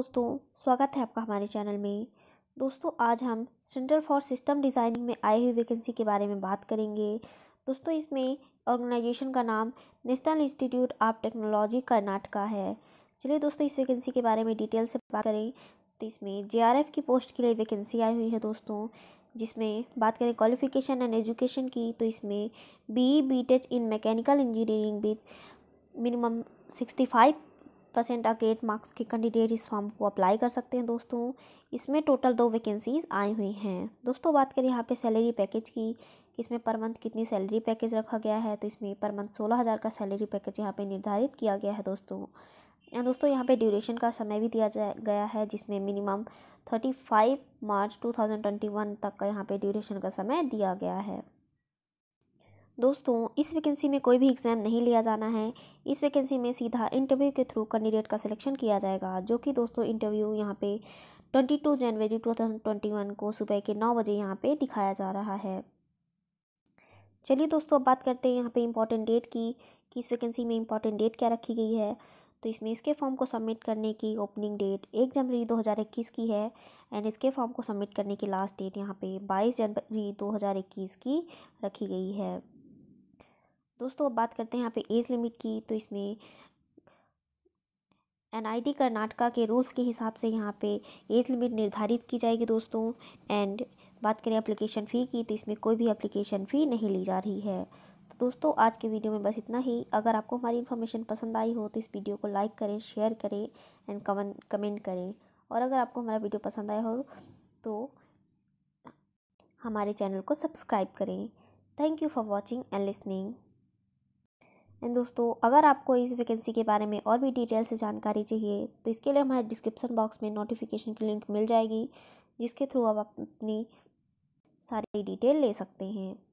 दोस्तों स्वागत है आपका हमारे चैनल में दोस्तों आज हम सेंटर फॉर सिस्टम डिज़ाइनिंग में आई हुई वैकेंसी के बारे में बात करेंगे दोस्तों इसमें ऑर्गेनाइजेशन का नाम National Institute of Technology Karnataka है चलिए दोस्तों इस वैकेंसी के बारे में डिटेल से बात करें तो इसमें जे की पोस्ट के लिए वैकेंसी आई हुई है दोस्तों जिसमें बात करें क्वालिफिकेशन एंड एजुकेशन की तो इसमें B B tech in mechanical engineering with minimum sixty five percent GATE marks के कैंडिडेट इस फॉर्म को अप्लाई कर सकते हैं दोस्तों इसमें टोटल दो वैकेंसीज आई हुई हैं दोस्तों बात करें यहाँ पे सैलरी पैकेज की इसमें पर मंथ कितनी सैलरी पैकेज रखा गया है तो इसमें पर मंथ सोलह हज़ार का सैलरी पैकेज यहाँ पे निर्धारित किया गया है दोस्तों या दोस्तों यहाँ पे ड्यूरेशन का समय भी दिया जा गया है जिसमें minimum thirty five March two thousand twenty one तक का यहाँ पर ड्यूरेशन का समय दिया गया है दोस्तों इस वैकेंसी में कोई भी एग्ज़ाम नहीं लिया जाना है इस वैकेंसी में सीधा इंटरव्यू के थ्रू कैंडिडेट का सिलेक्शन किया जाएगा जो कि दोस्तों इंटरव्यू यहाँ पे two January two thousand twenty one को सुबह के नौ बजे यहाँ पे दिखाया जा रहा है चलिए दोस्तों अब बात करते हैं यहाँ पे इम्पॉर्टेंट डेट की कि इस वैकेंसी में इंपॉर्टेंट डेट क्या रखी गई है तो इसमें इसके फॉर्म को सबमिट करने की ओपनिंग डेट एक जनवरी दो हज़ार इक्कीस की है एंड इसके फॉर्म को सबमिट करने की लास्ट डेट यहाँ पे बाईस जनवरी दो हज़ार इक्कीस की रखी गई है दोस्तों अब बात करते हैं यहाँ पे एज लिमिट की तो इसमें टी कर्नाटका के रूल्स के हिसाब से यहाँ पे एज लिमिट निर्धारित की जाएगी दोस्तों एंड बात करें एप्लीकेशन फ़ी की तो इसमें कोई भी एप्लीकेशन फ़ी नहीं ली जा रही है तो दोस्तों आज के वीडियो में बस इतना ही अगर आपको हमारी इन्फॉर्मेशन पसंद आई हो तो इस वीडियो को लाइक करें शेयर करें एंड कमेंट करें और अगर आपको हमारा वीडियो पसंद आया हो तो हमारे चैनल को सब्सक्राइब करें thank you for watching and listening and दोस्तों अगर आपको इस वैकेंसी के बारे में और भी डिटेल से जानकारी चाहिए तो इसके लिए हमारे डिस्क्रिप्शन बॉक्स में नोटिफिकेशन की लिंक मिल जाएगी जिसके थ्रू आप अपनी सारी डिटेल ले सकते हैं